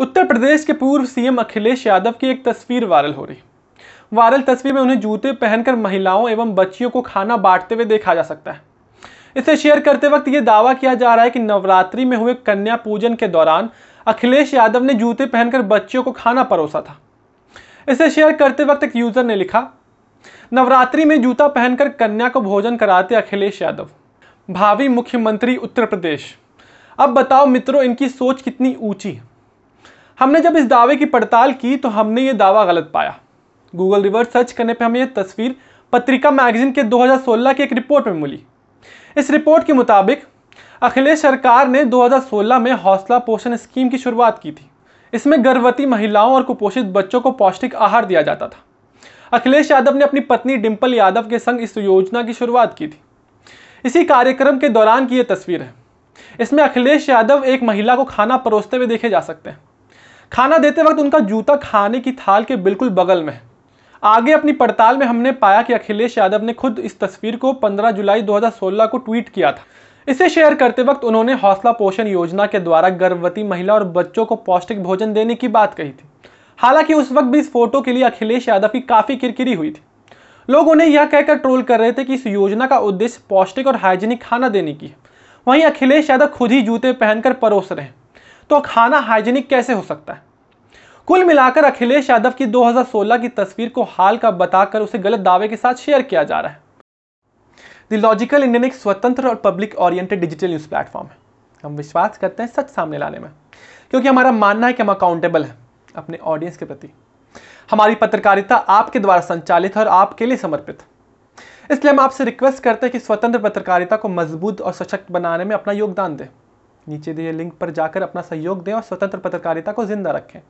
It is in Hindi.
उत्तर प्रदेश के पूर्व सीएम अखिलेश यादव की एक तस्वीर वायरल हो रही वायरल तस्वीर में उन्हें जूते पहनकर महिलाओं एवं बच्चियों को खाना बांटते हुए देखा जा सकता है इसे शेयर करते वक्त ये दावा किया जा रहा है कि नवरात्रि में हुए कन्या पूजन के दौरान अखिलेश यादव ने जूते पहनकर बच्चियों को खाना परोसा था इसे शेयर करते वक्त एक यूजर ने लिखा नवरात्रि में जूता पहनकर कन्या को भोजन कराते अखिलेश यादव भावी मुख्यमंत्री उत्तर प्रदेश अब बताओ मित्रों इनकी सोच कितनी ऊंची है हमने जब इस दावे की पड़ताल की तो हमने ये दावा गलत पाया गूगल रिवर्स सर्च करने पर हमें यह तस्वीर पत्रिका मैगजीन के 2016 की एक रिपोर्ट में मिली इस रिपोर्ट के मुताबिक अखिलेश सरकार ने 2016 में हौसला पोषण स्कीम की शुरुआत की थी इसमें गर्भवती महिलाओं और कुपोषित बच्चों को पौष्टिक आहार दिया जाता था अखिलेश यादव ने अपनी पत्नी डिम्पल यादव के संग इस योजना की शुरुआत की थी इसी कार्यक्रम के दौरान की ये तस्वीर है इसमें अखिलेश यादव एक महिला को खाना परोसते हुए देखे जा सकते हैं खाना देते वक्त उनका जूता खाने की थाल के बिल्कुल बगल में है आगे अपनी पड़ताल में हमने पाया कि अखिलेश यादव ने खुद इस तस्वीर को 15 जुलाई 2016 को ट्वीट किया था इसे शेयर करते वक्त उन्होंने हौसला पोषण योजना के द्वारा गर्भवती महिला और बच्चों को पौष्टिक भोजन देने की बात कही थी हालांकि उस वक्त भी इस फोटो के लिए अखिलेश यादव की काफ़ी किरकिरी हुई थी लोग उन्हें यह कहकर ट्रोल कर रहे थे कि इस योजना का उद्देश्य पौष्टिक और हाइजीनिक खाना देने की है वहीं अखिलेश यादव खुद ही जूते पहनकर परोस रहे हैं तो खाना हाइजीनिक कैसे हो सकता है कुल मिलाकर अखिलेश यादव की 2016 की तस्वीर को हाल का बताकर उसे गलत दावे के साथ शेयर किया जा रहा है द लॉजिकल इंडियन एक स्वतंत्र और public oriented digital news platform है हम विश्वास करते हैं सच सामने लाने में क्योंकि हमारा मानना है कि हम अकाउंटेबल हैं अपने ऑडियंस के प्रति हमारी पत्रकारिता आपके द्वारा संचालित है और आपके लिए समर्पित इसलिए हम आपसे रिक्वेस्ट करते हैं कि स्वतंत्र पत्रकारिता को मजबूत और सशक्त बनाने में अपना योगदान दें नीचे दिए लिंक पर जाकर अपना सहयोग दें और स्वतंत्र पत्रकारिता को जिंदा रखें